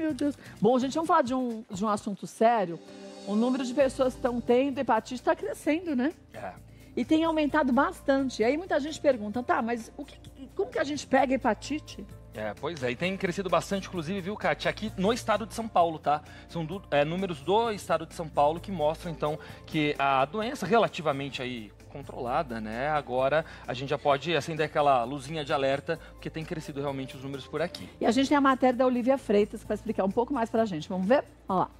Meu Deus. Bom, gente, vamos falar de um, de um assunto sério. O número de pessoas que estão tendo hepatite está crescendo, né? É. E tem aumentado bastante. E aí muita gente pergunta, tá, mas o que, como que a gente pega hepatite? É, pois é, e tem crescido bastante, inclusive, viu, Kátia, aqui no estado de São Paulo, tá? São do, é, números do estado de São Paulo que mostram, então, que a doença relativamente aí controlada, né? Agora a gente já pode acender aquela luzinha de alerta, porque tem crescido realmente os números por aqui. E a gente tem a matéria da Olivia Freitas para explicar um pouco mais para a gente. Vamos ver? Olha lá.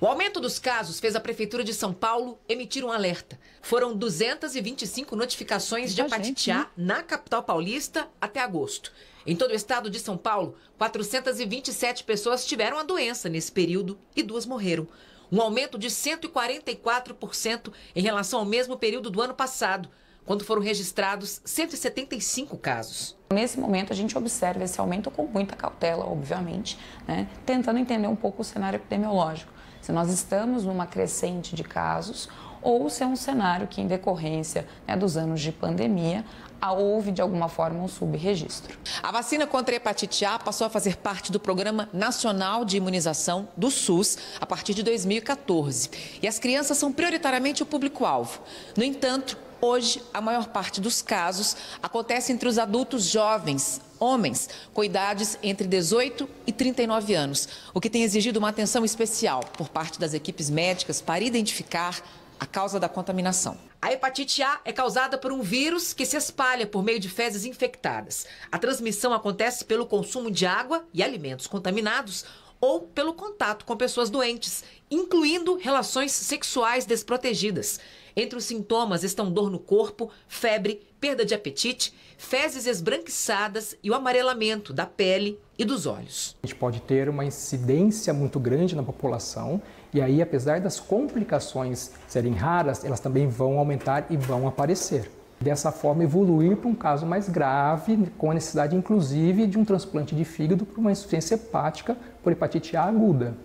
O aumento dos casos fez a Prefeitura de São Paulo emitir um alerta. Foram 225 notificações de hepatite né? A na capital paulista até agosto. Em todo o estado de São Paulo, 427 pessoas tiveram a doença nesse período e duas morreram um aumento de 144% em relação ao mesmo período do ano passado, quando foram registrados 175 casos. Nesse momento, a gente observa esse aumento com muita cautela, obviamente, né? tentando entender um pouco o cenário epidemiológico. Se nós estamos numa crescente de casos ou se é um cenário que, em decorrência né, dos anos de pandemia, houve de alguma forma um subregistro. A vacina contra a hepatite A passou a fazer parte do Programa Nacional de Imunização do SUS a partir de 2014. E as crianças são prioritariamente o público-alvo. No entanto, Hoje, a maior parte dos casos acontece entre os adultos jovens, homens, com idades entre 18 e 39 anos, o que tem exigido uma atenção especial por parte das equipes médicas para identificar, a causa da contaminação. A hepatite A é causada por um vírus que se espalha por meio de fezes infectadas. A transmissão acontece pelo consumo de água e alimentos contaminados ou pelo contato com pessoas doentes, incluindo relações sexuais desprotegidas. Entre os sintomas estão dor no corpo, febre, perda de apetite, fezes esbranquiçadas e o amarelamento da pele e dos olhos. A gente pode ter uma incidência muito grande na população e aí, apesar das complicações serem raras, elas também vão aumentar e vão aparecer dessa forma evoluir para um caso mais grave, com a necessidade inclusive de um transplante de fígado para uma insuficiência hepática por hepatite A aguda.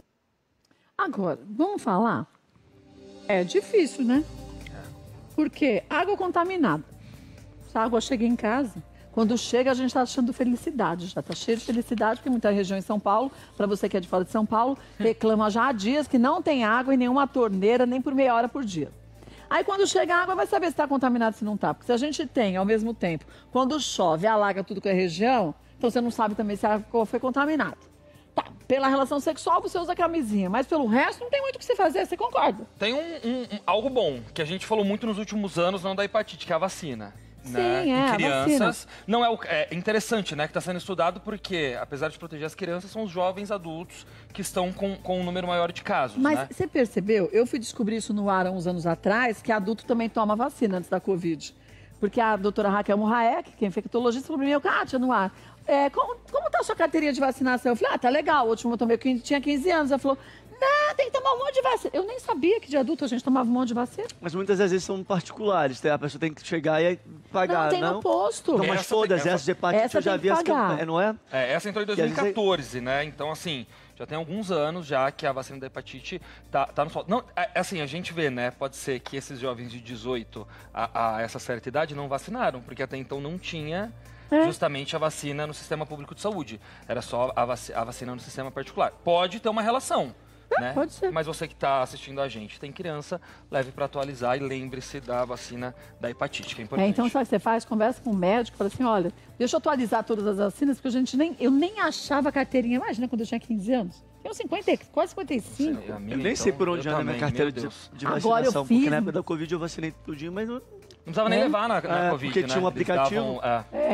Agora, vamos falar? É difícil, né? Porque água contaminada. Essa água chega em casa, quando chega, a gente está achando felicidade, já está cheio de felicidade, porque muita região em São Paulo, para você que é de fora de São Paulo, hum. reclama já há dias que não tem água em nenhuma torneira, nem por meia hora por dia. Aí quando chega a água, vai saber se está contaminado, se não está. Porque se a gente tem, ao mesmo tempo, quando chove, alaga tudo que é região, então você não sabe também se a água foi contaminada. Tá, pela relação sexual você usa camisinha, mas pelo resto não tem muito o que se fazer, você concorda? Tem um, um, um algo bom, que a gente falou muito nos últimos anos, não da hepatite, que é a vacina né, Sim, é, em crianças. Não é, o, é interessante, né, que está sendo estudado porque, apesar de proteger as crianças, são os jovens adultos que estão com, com um número maior de casos. Mas né? você percebeu? Eu fui descobrir isso no ar há uns anos atrás, que adulto também toma vacina antes da Covid. Porque a doutora Raquel Murraek, que é infectologista, falou para mim, Kátia, no ar, é, como, como tá a sua carteirinha de vacinação? Eu falei, ah, tá legal, o último eu tomei, eu tinha 15 anos. Ela falou, tem que tomar um monte de vacina. Eu nem sabia que de adulto a gente tomava um monte de vacina. Mas muitas vezes são particulares, tá? a pessoa tem que chegar e pagar. Não, tem não. no posto. Então, mas todas, essa, de hepatite essa eu já vi as campanhas, é, não é? é? Essa entrou em 2014, é- né? Então, assim, já tem alguns anos já que a vacina da hepatite tá, tá no sol. Não, é, assim, a gente vê, né? Pode ser que esses jovens de 18 a, a essa certa idade não vacinaram, porque até então não tinha é. justamente a vacina no sistema público de saúde. Era só a, vac a vacina no sistema particular. Pode ter uma relação né? Pode ser. Mas você que está assistindo a gente, tem criança, leve para atualizar e lembre-se da vacina da hepatite, que é importante. É, então, sabe o que você faz? Conversa com o médico, fala assim, olha, deixa eu atualizar todas as vacinas, porque a gente nem, eu nem achava a carteirinha. Imagina quando eu tinha 15 anos. Tenho 50, quase 55. Sei, minha, eu nem então, sei por onde anda a minha carteira de, de, vacinação, Agora eu fiz... porque na época da Covid eu vacinei tudinho, mas não... Não precisava é. nem levar na, na é, Covid, Porque né? tinha um aplicativo. é. é.